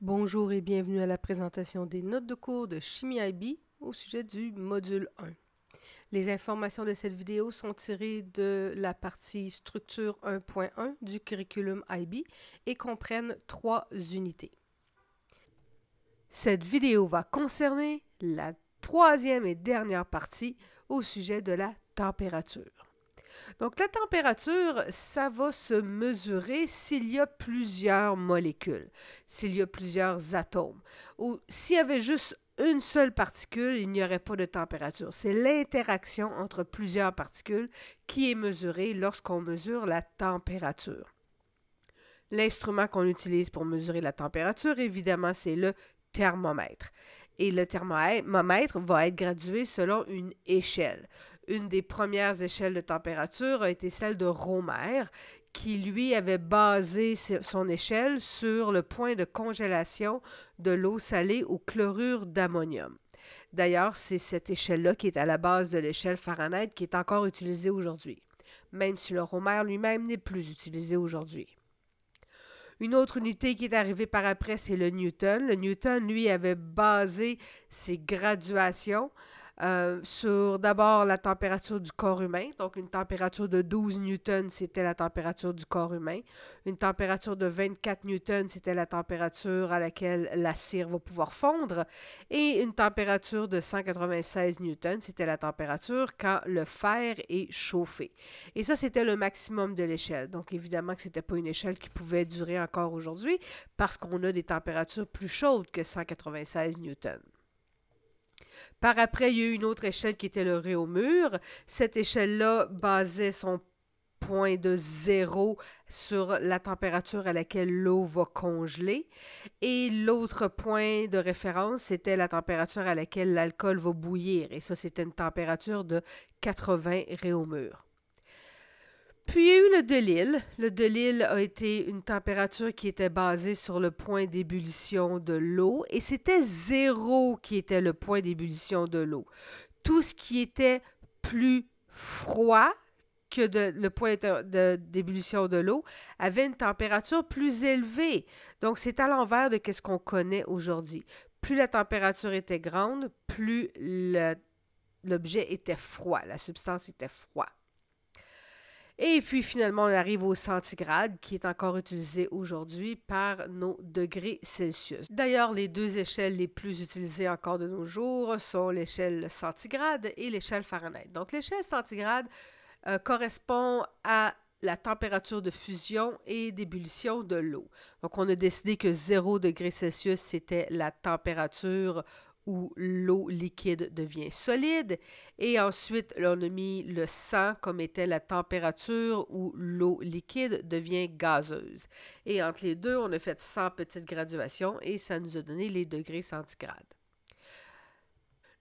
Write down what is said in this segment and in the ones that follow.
Bonjour et bienvenue à la présentation des notes de cours de Chimie IB au sujet du module 1. Les informations de cette vidéo sont tirées de la partie structure 1.1 du curriculum IB et comprennent trois unités. Cette vidéo va concerner la troisième et dernière partie au sujet de la température. Donc la température, ça va se mesurer s'il y a plusieurs molécules, s'il y a plusieurs atomes. Ou s'il y avait juste une seule particule, il n'y aurait pas de température. C'est l'interaction entre plusieurs particules qui est mesurée lorsqu'on mesure la température. L'instrument qu'on utilise pour mesurer la température, évidemment, c'est le thermomètre. Et le thermomètre va être gradué selon une échelle. Une des premières échelles de température a été celle de Romer, qui lui avait basé son échelle sur le point de congélation de l'eau salée au chlorure d'ammonium. D'ailleurs, c'est cette échelle-là qui est à la base de l'échelle Fahrenheit qui est encore utilisée aujourd'hui, même si le romer lui-même n'est plus utilisé aujourd'hui. Une autre unité qui est arrivée par après, c'est le Newton. Le Newton, lui, avait basé ses graduations euh, sur d'abord la température du corps humain. Donc, une température de 12 newtons, c'était la température du corps humain. Une température de 24 newtons, c'était la température à laquelle la cire va pouvoir fondre. Et une température de 196 newtons, c'était la température quand le fer est chauffé. Et ça, c'était le maximum de l'échelle. Donc, évidemment que ce n'était pas une échelle qui pouvait durer encore aujourd'hui parce qu'on a des températures plus chaudes que 196 newtons. Par après, il y a eu une autre échelle qui était le au mur. Cette échelle-là basait son point de zéro sur la température à laquelle l'eau va congeler. Et l'autre point de référence, c'était la température à laquelle l'alcool va bouillir. Et ça, c'était une température de 80 réaumur. Puis il y a eu le Delille. Le Delille a été une température qui était basée sur le point d'ébullition de l'eau et c'était zéro qui était le point d'ébullition de l'eau. Tout ce qui était plus froid que le point d'ébullition de, l'eau avait une température plus élevée. Donc c'est à l'envers de ce qu'on connaît aujourd'hui. Plus la température était grande, plus l'objet était froid, la substance était froide. Et puis finalement, on arrive au centigrade qui est encore utilisé aujourd'hui par nos degrés Celsius. D'ailleurs, les deux échelles les plus utilisées encore de nos jours sont l'échelle centigrade et l'échelle Fahrenheit. Donc l'échelle centigrade euh, correspond à la température de fusion et d'ébullition de l'eau. Donc on a décidé que 0 degrés Celsius c'était la température où l'eau liquide devient solide. Et ensuite, on a mis le sang comme était la température où l'eau liquide devient gazeuse. Et entre les deux, on a fait 100 petites graduations et ça nous a donné les degrés centigrades.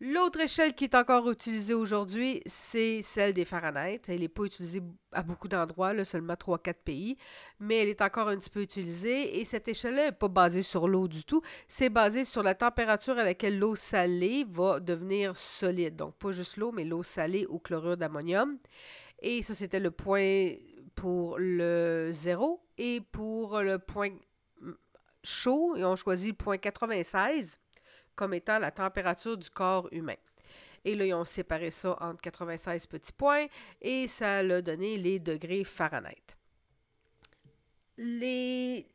L'autre échelle qui est encore utilisée aujourd'hui, c'est celle des Fahrenheit. Elle n'est pas utilisée à beaucoup d'endroits, seulement 3-4 pays, mais elle est encore un petit peu utilisée. Et cette échelle-là n'est pas basée sur l'eau du tout. C'est basé sur la température à laquelle l'eau salée va devenir solide. Donc, pas juste l'eau, mais l'eau salée ou chlorure d'ammonium. Et ça, c'était le point pour le zéro. Et pour le point chaud, et on choisit le point 96 comme étant la température du corps humain. Et là, ils ont séparé ça entre 96 petits points et ça a donné les degrés Fahrenheit. Les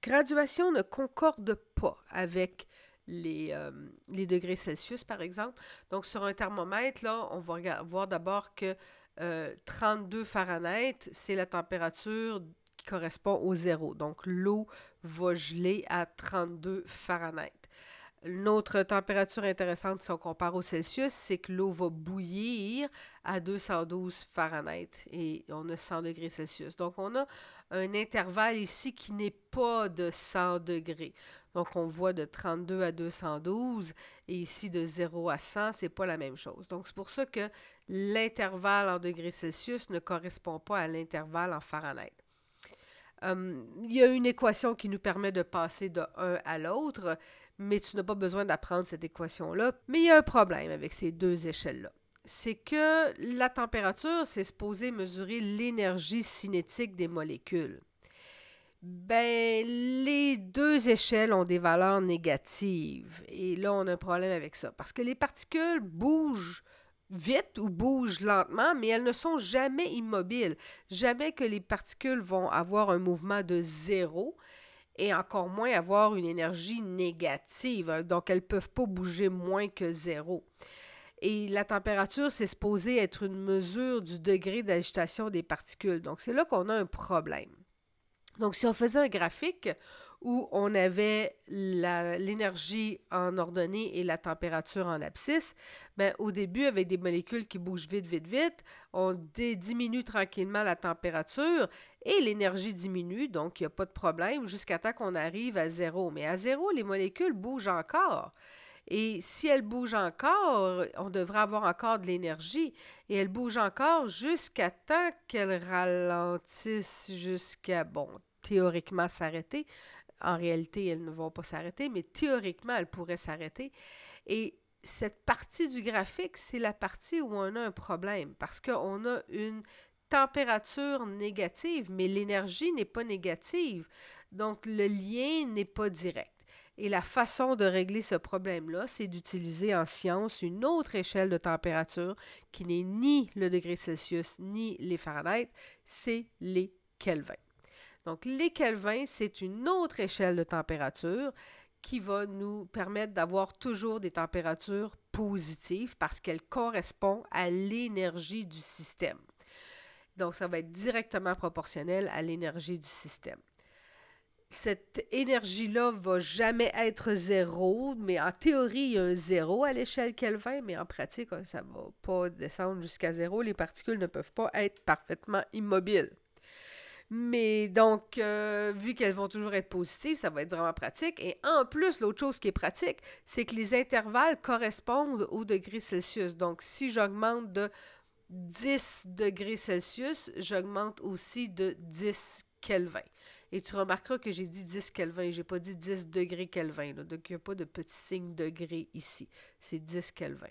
graduations ne concordent pas avec euh, les, degrés Celsius, par exemple. Donc, sur un thermomètre, là, on va voir d'abord que 32 euh, Fahrenheit, c'est la température qui correspond au zéro. Donc, l'eau va geler à 32 Fahrenheit. Une autre température intéressante si on compare au Celsius, c'est que l'eau va bouillir à 212 Fahrenheit et on a 100 degrés Celsius. Donc on a un intervalle ici qui n'est pas de 100 degrés. Donc on voit de 32 à 212 et ici de 0 à 100, c'est pas la même chose. Donc c'est pour ça que l'intervalle en degrés Celsius ne correspond pas à l'intervalle en Fahrenheit. Hum, il y a une équation qui nous permet de passer de un à l'autre mais tu n'as pas besoin d'apprendre cette équation-là. Mais il y a un problème avec ces deux échelles-là. C'est que la température, c'est supposé mesurer l'énergie cinétique des molécules. Ben, les deux échelles ont des valeurs négatives. Et là, on a un problème avec ça. Parce que les particules bougent vite ou bougent lentement, mais elles ne sont jamais immobiles. Jamais que les particules vont avoir un mouvement de zéro et encore moins avoir une énergie négative. Hein, donc, elles ne peuvent pas bouger moins que zéro. Et la température, c'est supposé être une mesure du degré d'agitation des particules. Donc, c'est là qu'on a un problème. Donc, si on faisait un graphique, où on avait l'énergie en ordonnée et la température en abscisse, ben, au début, avec des molécules qui bougent vite, vite, vite, on diminue tranquillement la température et l'énergie diminue, donc il n'y a pas de problème jusqu'à temps qu'on arrive à zéro. Mais à zéro, les molécules bougent encore. Et si elles bougent encore, on devrait avoir encore de l'énergie. Et elles bougent encore jusqu'à temps qu'elles ralentissent, jusqu'à, bon, théoriquement s'arrêter, en réalité, elles ne vont pas s'arrêter, mais théoriquement, elles pourraient s'arrêter. Et cette partie du graphique, c'est la partie où on a un problème parce qu'on a une température négative, mais l'énergie n'est pas négative. Donc, le lien n'est pas direct. Et la façon de régler ce problème-là, c'est d'utiliser en science une autre échelle de température qui n'est ni le degré Celsius ni les Fahrenheit, c'est les Kelvin. Donc, les Kelvin, c'est une autre échelle de température qui va nous permettre d'avoir toujours des températures positives parce qu'elle correspond à l'énergie du système. Donc, ça va être directement proportionnel à l'énergie du système. Cette énergie-là va jamais être zéro, mais en théorie, il y a un zéro à l'échelle Kelvin, mais en pratique, ça ne va pas descendre jusqu'à zéro. Les particules ne peuvent pas être parfaitement immobiles. Mais donc, euh, vu qu'elles vont toujours être positives, ça va être vraiment pratique. Et en plus, l'autre chose qui est pratique, c'est que les intervalles correspondent au degré Celsius. Donc, si j'augmente de 10 degrés Celsius, j'augmente aussi de 10 Kelvin. Et tu remarqueras que j'ai dit 10 Kelvin, j'ai pas dit 10 degrés Kelvin. donc, il n'y a pas de petit signe degré ici. C'est 10 Kelvin.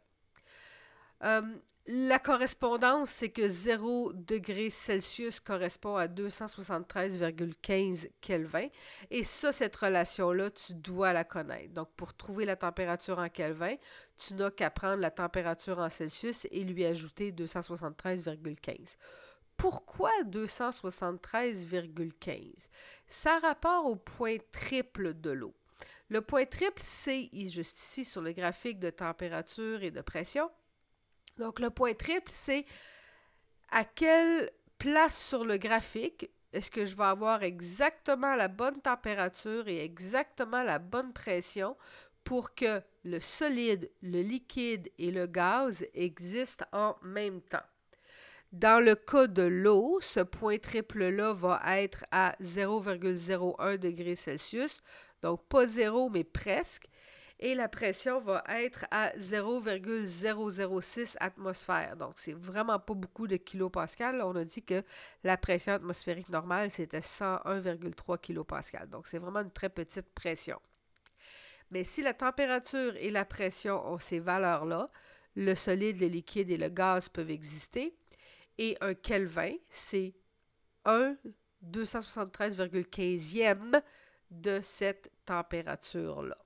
Euh, la correspondance, c'est que 0 degré Celsius correspond à 273,15 Kelvin. Et ça, cette relation-là, tu dois la connaître. Donc, pour trouver la température en Kelvin, tu n'as qu'à prendre la température en Celsius et lui ajouter 273,15. Pourquoi 273,15? Ça rapport au point triple de l'eau. Le point triple, c'est juste ici sur le graphique de température et de pression. Donc le point triple, c'est à quelle place sur le graphique est-ce que je vais avoir exactement la bonne température et exactement la bonne pression pour que le solide, le liquide et le gaz existent en même temps. Dans le cas de l'eau, ce point triple-là va être à 0,01 degré Celsius, donc pas zéro, mais presque, et la pression va être à 0,006 atmosphère. Donc, c'est vraiment pas beaucoup de kilopascal. On a dit que la pression atmosphérique normale, c'était 101,3 kPa. Donc, c'est vraiment une très petite pression. Mais si la température et la pression ont ces valeurs-là, le solide, le liquide et le gaz peuvent exister. Et un Kelvin, c'est 1 273,15e de cette température-là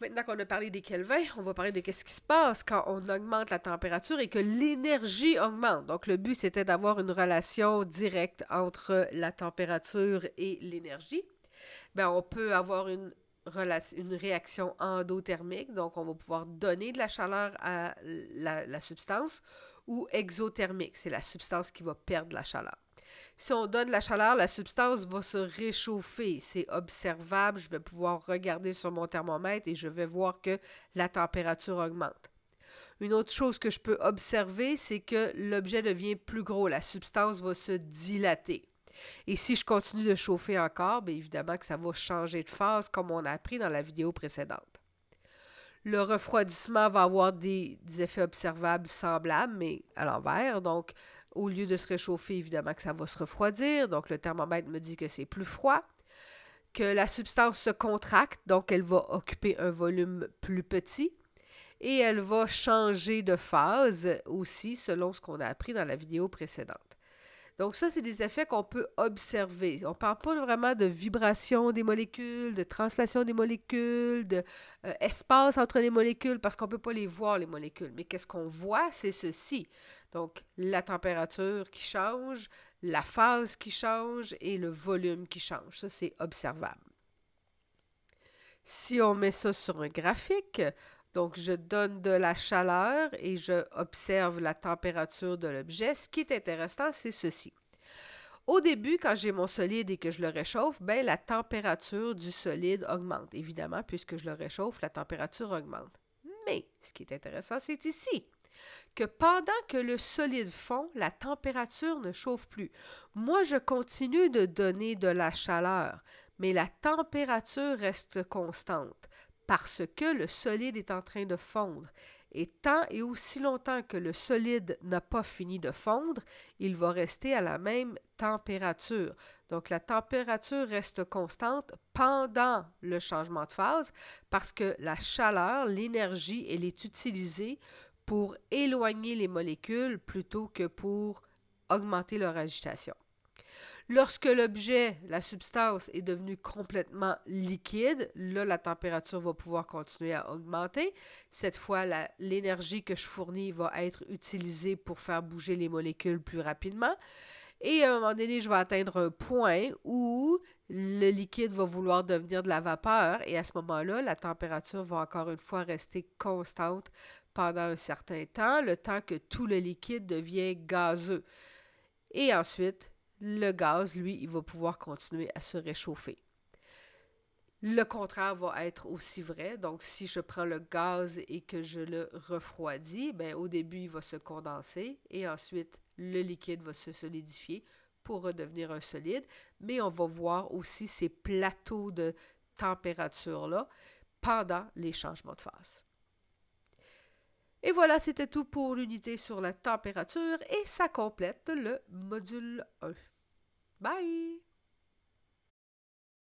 maintenant qu'on a parlé des Kelvin, on va parler de qu'est-ce qui se passe quand on augmente la température et que l'énergie augmente. Donc, le but, c'était d'avoir une relation directe entre la température et l'énergie. Ben, on peut avoir une, une réaction endothermique, donc on va pouvoir donner de la chaleur à la substance, ou exothermique, c'est la substance qui va perdre la chaleur. Si on donne la chaleur, la substance va se réchauffer. C'est observable. Je vais pouvoir regarder sur mon thermomètre et je vais voir que la température augmente. Une autre chose que je peux observer, c'est que l'objet devient plus gros. La substance va se dilater. Et si je continue de chauffer encore, bien évidemment que ça va changer de phase comme on a appris dans la vidéo précédente. Le refroidissement va avoir des, des effets observables semblables, mais à l'envers. Donc, au lieu de se réchauffer, évidemment que ça va se refroidir, donc le thermomètre me dit que c'est plus froid, que la substance se contracte, donc elle va occuper un volume plus petit, et elle va changer de phase aussi selon ce qu'on a appris dans la vidéo précédente. Donc ça, c'est des effets qu'on peut observer. On ne parle pas vraiment de vibration des molécules, de translation des molécules, d'espace de, euh, entre les molécules, parce qu'on ne peut pas les voir, les molécules. Mais qu'est-ce qu'on voit, c'est ceci. Donc, la température qui change, la phase qui change et le volume qui change. Ça, c'est observable. Si on met ça sur un graphique, donc je donne de la chaleur et je observe la température de l'objet, ce qui est intéressant, c'est ceci. Au début, quand j'ai mon solide et que je le réchauffe, bien, la température du solide augmente. Évidemment, puisque je le réchauffe, la température augmente. Mais ce qui est intéressant, c'est ici que pendant que le solide fond, la température ne chauffe plus. Moi, je continue de donner de la chaleur, mais la température reste constante parce que le solide est en train de fondre. Et tant et aussi longtemps que le solide n'a pas fini de fondre, il va rester à la même température. Donc la température reste constante pendant le changement de phase parce que la chaleur, l'énergie, elle est utilisée pour éloigner les molécules plutôt que pour augmenter leur agitation. Lorsque l'objet, la substance, est devenue complètement liquide, là, la température va pouvoir continuer à augmenter. Cette fois, l'énergie que je fournis va être utilisée pour faire bouger les molécules plus rapidement. Et à un moment donné, je vais atteindre un point où le liquide va vouloir devenir de la vapeur et à ce moment-là, la température va encore une fois rester constante pendant un certain temps, le temps que tout le liquide devient gazeux. Et ensuite, le gaz, lui, il va pouvoir continuer à se réchauffer. Le contraire va être aussi vrai. Donc, si je prends le gaz et que je le refroidis, bien, au début, il va se condenser et ensuite, le liquide va se solidifier pour redevenir un solide, mais on va voir aussi ces plateaux de température-là pendant les changements de phase. Et voilà, c'était tout pour l'unité sur la température et ça complète le module 1. Bye!